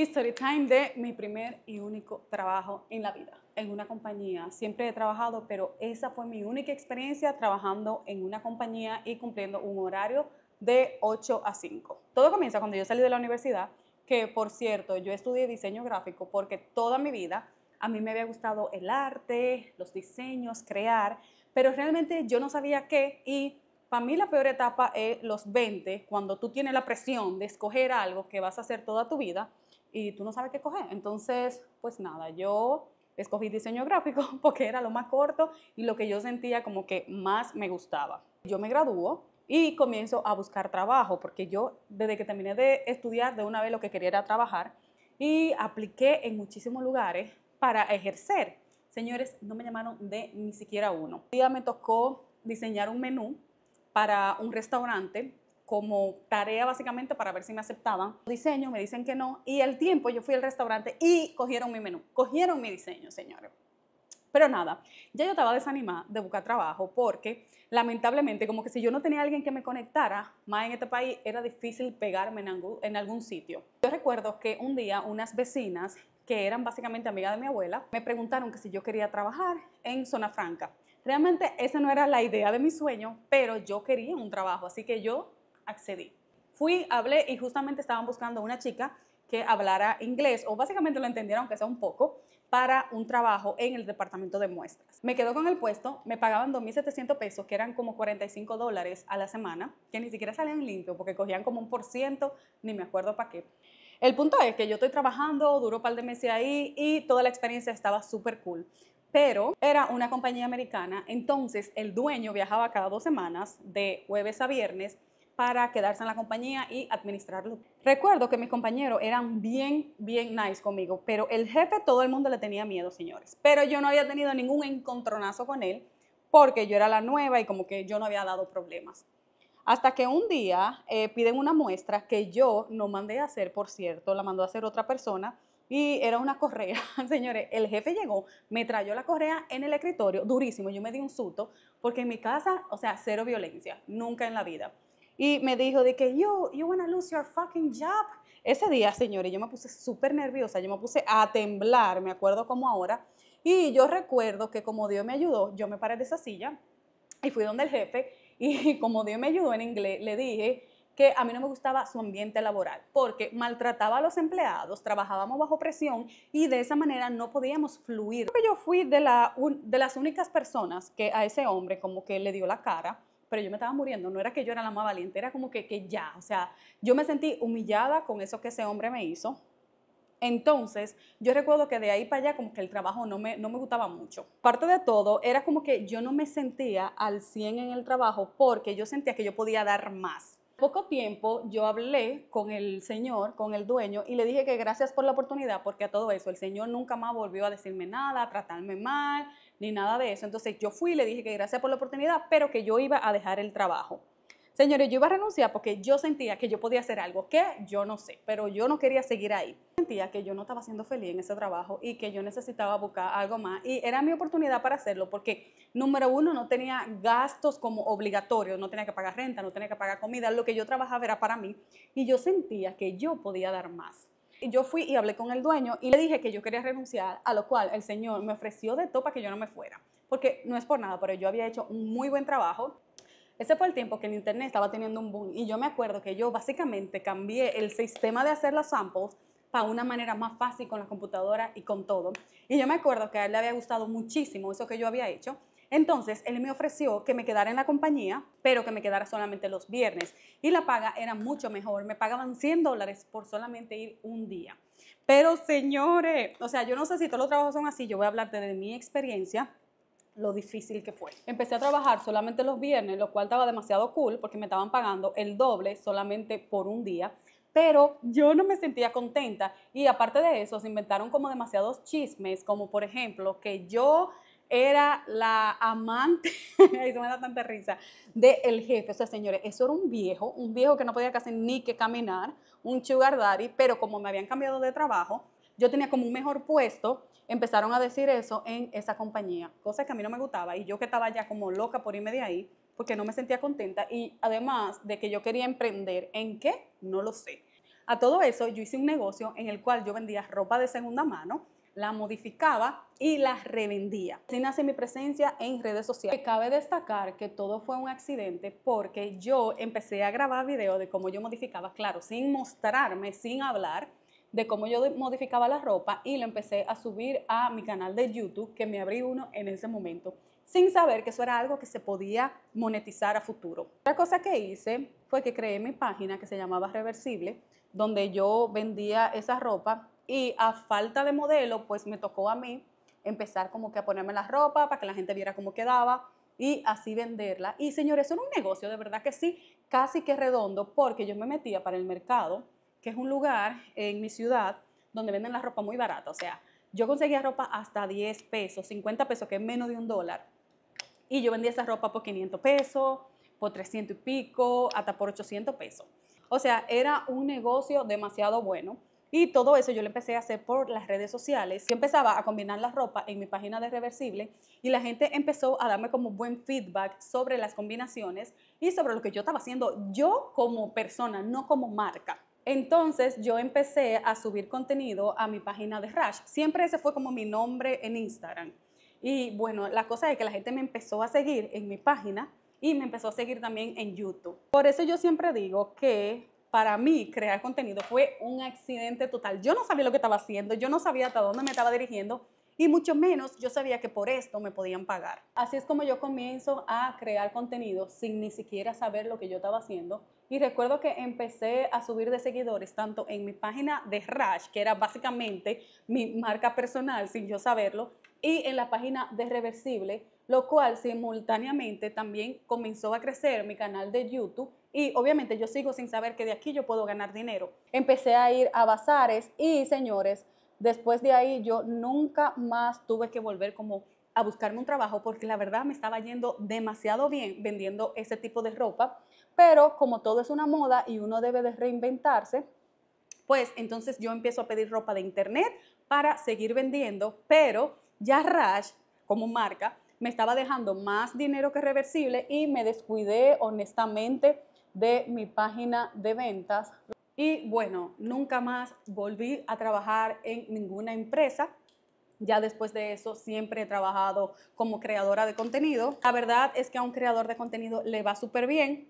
History time de mi primer y único trabajo en la vida, en una compañía. Siempre he trabajado, pero esa fue mi única experiencia trabajando en una compañía y cumpliendo un horario de 8 a 5. Todo comienza cuando yo salí de la universidad, que por cierto, yo estudié diseño gráfico porque toda mi vida a mí me había gustado el arte, los diseños, crear, pero realmente yo no sabía qué y para mí la peor etapa es los 20, cuando tú tienes la presión de escoger algo que vas a hacer toda tu vida y tú no sabes qué coger. Entonces, pues nada, yo escogí diseño gráfico porque era lo más corto y lo que yo sentía como que más me gustaba. Yo me graduó y comienzo a buscar trabajo porque yo desde que terminé de estudiar de una vez lo que quería era trabajar y apliqué en muchísimos lugares para ejercer. Señores, no me llamaron de ni siquiera uno. Un día me tocó diseñar un menú para un restaurante como tarea básicamente para ver si me aceptaban. Diseño, me dicen que no. Y el tiempo, yo fui al restaurante y cogieron mi menú, cogieron mi diseño, señores. Pero nada, ya yo estaba desanimada de buscar trabajo porque lamentablemente como que si yo no tenía alguien que me conectara, más en este país era difícil pegarme en algún, en algún sitio. Yo recuerdo que un día unas vecinas que eran básicamente amigas de mi abuela, me preguntaron que si yo quería trabajar en Zona Franca. Realmente esa no era la idea de mi sueño, pero yo quería un trabajo, así que yo accedí. Fui, hablé y justamente estaban buscando una chica que hablara inglés o básicamente lo entendiera aunque sea un poco para un trabajo en el departamento de muestras. Me quedo con el puesto, me pagaban 2.700 pesos, que eran como 45 dólares a la semana, que ni siquiera salían limpios porque cogían como un por ciento, ni me acuerdo para qué. El punto es que yo estoy trabajando, duro un par de meses ahí y toda la experiencia estaba súper cool. Pero era una compañía americana, entonces el dueño viajaba cada dos semanas, de jueves a viernes, para quedarse en la compañía y administrarlo. Recuerdo que mis compañeros eran bien, bien nice conmigo, pero el jefe todo el mundo le tenía miedo, señores. Pero yo no había tenido ningún encontronazo con él porque yo era la nueva y como que yo no había dado problemas. Hasta que un día eh, piden una muestra que yo no mandé a hacer, por cierto, la mandó a hacer otra persona y era una correa. Señores, el jefe llegó, me trayó la correa en el escritorio, durísimo, yo me di un susto, porque en mi casa, o sea, cero violencia, nunca en la vida y me dijo de que yo you wanna lose your fucking job. Ese día, señores, yo me puse súper nerviosa, yo me puse a temblar, me acuerdo como ahora. Y yo recuerdo que como Dios me ayudó, yo me paré de esa silla y fui donde el jefe y como Dios me ayudó en inglés, le dije que a mí no me gustaba su ambiente laboral porque maltrataba a los empleados, trabajábamos bajo presión y de esa manera no podíamos fluir. Yo fui de, la, de las únicas personas que a ese hombre como que le dio la cara pero yo me estaba muriendo, no era que yo era la más valiente, era como que, que ya, o sea, yo me sentí humillada con eso que ese hombre me hizo. Entonces, yo recuerdo que de ahí para allá como que el trabajo no me, no me gustaba mucho. Parte de todo era como que yo no me sentía al 100 en el trabajo porque yo sentía que yo podía dar más. Poco tiempo yo hablé con el señor, con el dueño, y le dije que gracias por la oportunidad porque a todo eso el señor nunca más volvió a decirme nada, a tratarme mal, ni nada de eso. Entonces yo fui y le dije que gracias por la oportunidad, pero que yo iba a dejar el trabajo. Señores, yo iba a renunciar porque yo sentía que yo podía hacer algo que yo no sé, pero yo no quería seguir ahí. Sentía que yo no estaba siendo feliz en ese trabajo y que yo necesitaba buscar algo más y era mi oportunidad para hacerlo porque, número uno, no tenía gastos como obligatorios, no tenía que pagar renta, no tenía que pagar comida, lo que yo trabajaba era para mí y yo sentía que yo podía dar más y Yo fui y hablé con el dueño y le dije que yo quería renunciar, a lo cual el señor me ofreció de todo para que yo no me fuera. Porque no es por nada, pero yo había hecho un muy buen trabajo. Ese fue el tiempo que el internet estaba teniendo un boom y yo me acuerdo que yo básicamente cambié el sistema de hacer las samples para una manera más fácil con la computadora y con todo. Y yo me acuerdo que a él le había gustado muchísimo eso que yo había hecho entonces, él me ofreció que me quedara en la compañía, pero que me quedara solamente los viernes. Y la paga era mucho mejor. Me pagaban 100 dólares por solamente ir un día. Pero señores, o sea, yo no sé si todos los trabajos son así. Yo voy a hablar de mi experiencia lo difícil que fue. Empecé a trabajar solamente los viernes, lo cual estaba demasiado cool porque me estaban pagando el doble solamente por un día pero yo no me sentía contenta y aparte de eso se inventaron como demasiados chismes, como por ejemplo que yo era la amante, eso me da tanta risa, del jefe. O sea, señores, eso era un viejo, un viejo que no podía casi ni que caminar, un sugar daddy, pero como me habían cambiado de trabajo, yo tenía como un mejor puesto, empezaron a decir eso en esa compañía, cosa que a mí no me gustaba y yo que estaba ya como loca por irme de ahí, porque no me sentía contenta y además de que yo quería emprender, ¿en qué? No lo sé. A todo eso yo hice un negocio en el cual yo vendía ropa de segunda mano la modificaba y la revendía. Así nace mi presencia en redes sociales. Cabe destacar que todo fue un accidente porque yo empecé a grabar videos de cómo yo modificaba, claro, sin mostrarme, sin hablar, de cómo yo modificaba la ropa y lo empecé a subir a mi canal de YouTube, que me abrí uno en ese momento, sin saber que eso era algo que se podía monetizar a futuro. Otra cosa que hice fue que creé mi página que se llamaba Reversible, donde yo vendía esa ropa y a falta de modelo, pues me tocó a mí empezar como que a ponerme la ropa para que la gente viera cómo quedaba y así venderla. Y señores, eso era un negocio de verdad que sí, casi que redondo, porque yo me metía para el mercado, que es un lugar en mi ciudad donde venden la ropa muy barata. O sea, yo conseguía ropa hasta 10 pesos, 50 pesos, que es menos de un dólar. Y yo vendía esa ropa por 500 pesos, por 300 y pico, hasta por 800 pesos. O sea, era un negocio demasiado bueno. Y todo eso yo lo empecé a hacer por las redes sociales. Yo empezaba a combinar la ropa en mi página de Reversible y la gente empezó a darme como buen feedback sobre las combinaciones y sobre lo que yo estaba haciendo yo como persona, no como marca. Entonces yo empecé a subir contenido a mi página de Rash. Siempre ese fue como mi nombre en Instagram. Y bueno, la cosa es que la gente me empezó a seguir en mi página y me empezó a seguir también en YouTube. Por eso yo siempre digo que para mí crear contenido fue un accidente total. Yo no sabía lo que estaba haciendo, yo no sabía hasta dónde me estaba dirigiendo y mucho menos yo sabía que por esto me podían pagar. Así es como yo comienzo a crear contenido sin ni siquiera saber lo que yo estaba haciendo. Y recuerdo que empecé a subir de seguidores tanto en mi página de Rush, que era básicamente mi marca personal sin yo saberlo, y en la página de Reversible, lo cual simultáneamente también comenzó a crecer mi canal de YouTube y obviamente yo sigo sin saber que de aquí yo puedo ganar dinero. Empecé a ir a bazares y señores, después de ahí yo nunca más tuve que volver como a buscarme un trabajo porque la verdad me estaba yendo demasiado bien vendiendo ese tipo de ropa, pero como todo es una moda y uno debe de reinventarse, pues entonces yo empiezo a pedir ropa de internet para seguir vendiendo, pero ya Rash como marca me estaba dejando más dinero que reversible y me descuidé honestamente de mi página de ventas. Y bueno, nunca más volví a trabajar en ninguna empresa. Ya después de eso siempre he trabajado como creadora de contenido. La verdad es que a un creador de contenido le va súper bien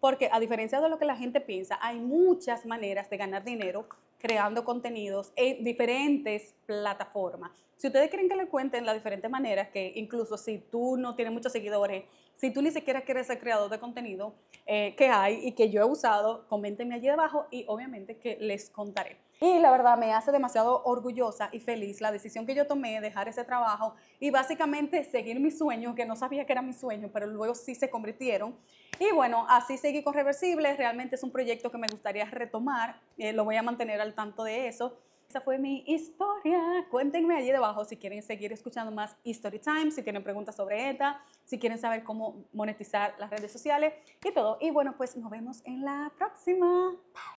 porque a diferencia de lo que la gente piensa, hay muchas maneras de ganar dinero creando contenidos en diferentes plataformas. Si ustedes quieren que le cuenten las diferentes maneras, que incluso si tú no tienes muchos seguidores, si tú ni siquiera quieres ser creador de contenido eh, que hay y que yo he usado, coméntenme allí debajo y obviamente que les contaré. Y la verdad me hace demasiado orgullosa y feliz la decisión que yo tomé de dejar ese trabajo y básicamente seguir mis sueños, que no sabía que eran mis sueños, pero luego sí se convirtieron. Y bueno, así seguí con Reversible. Realmente es un proyecto que me gustaría retomar. Eh, lo voy a mantener al tanto de eso. Esa fue mi historia. Cuéntenme allí debajo si quieren seguir escuchando más History Time, si tienen preguntas sobre ETA, si quieren saber cómo monetizar las redes sociales y todo. Y bueno, pues nos vemos en la próxima.